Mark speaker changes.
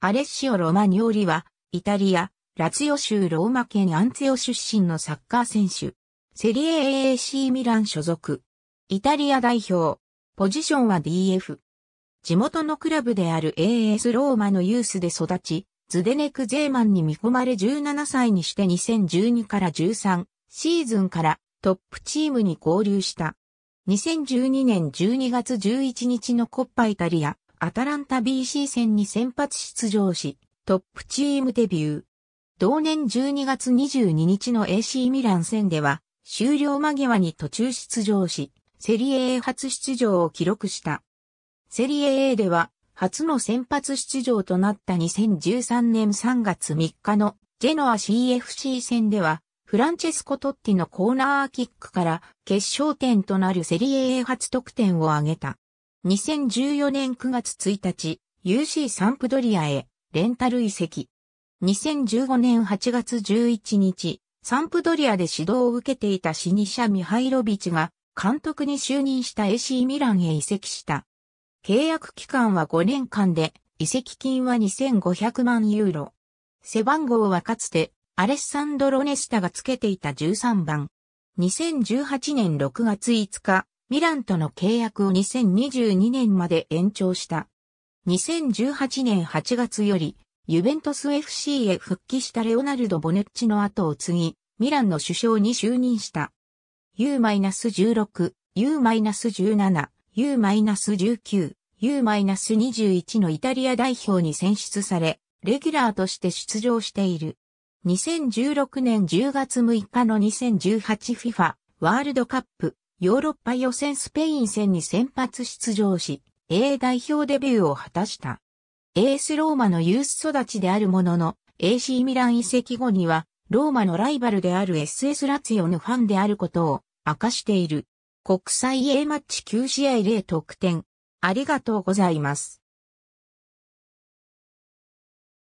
Speaker 1: アレッシオ・ロマニョーリは、イタリア、ラツヨ州ローマ県アンツヨ出身のサッカー選手。セリエ AAC ミラン所属。イタリア代表。ポジションは DF。地元のクラブである AS ローマのユースで育ち、ズデネク・ゼーマンに見込まれ17歳にして2012から13シーズンからトップチームに合流した。2012年12月11日のコッパイタリアアタランタ BC 戦に先発出場し、トップチームデビュー。同年12月22日の AC ミラン戦では、終了間際に途中出場し、セリエ A 初出場を記録した。セリエ A では、初の先発出場となった2013年3月3日のジェノア CFC 戦では、フランチェスコ・トッティのコーナーキックから決勝点となるセリエ A 初得点を挙げた。2014年9月1日、UC サンプドリアへ、レンタル移籍。2015年8月11日、サンプドリアで指導を受けていたシニシャ・ミハイロビチが、監督に就任した AC ミランへ移籍した。契約期間は5年間で、移籍金は2500万ユーロ。背番号はかつて、アレッサンドロ・ネスタがつけていた13番。2018年6月5日、ミランとの契約を2022年まで延長した。2018年8月より、ユベントス FC へ復帰したレオナルド・ボネッチの後を継ぎ、ミランの首相に就任した。U-16、U-17、U-19、U-21 のイタリア代表に選出され、レギュラーとして出場している。2016年10月6日の 2018FIFA ワールドカップヨーロッパ予選スペイン戦に先発出場し、A 代表デビューを果たした。a スローマのユース育ちであるものの、AC ミラン移籍後には、ローマのライバルである SS ラツィオのファンであることを明かしている。国際 A マッチ9試合0得点。ありがとうございます。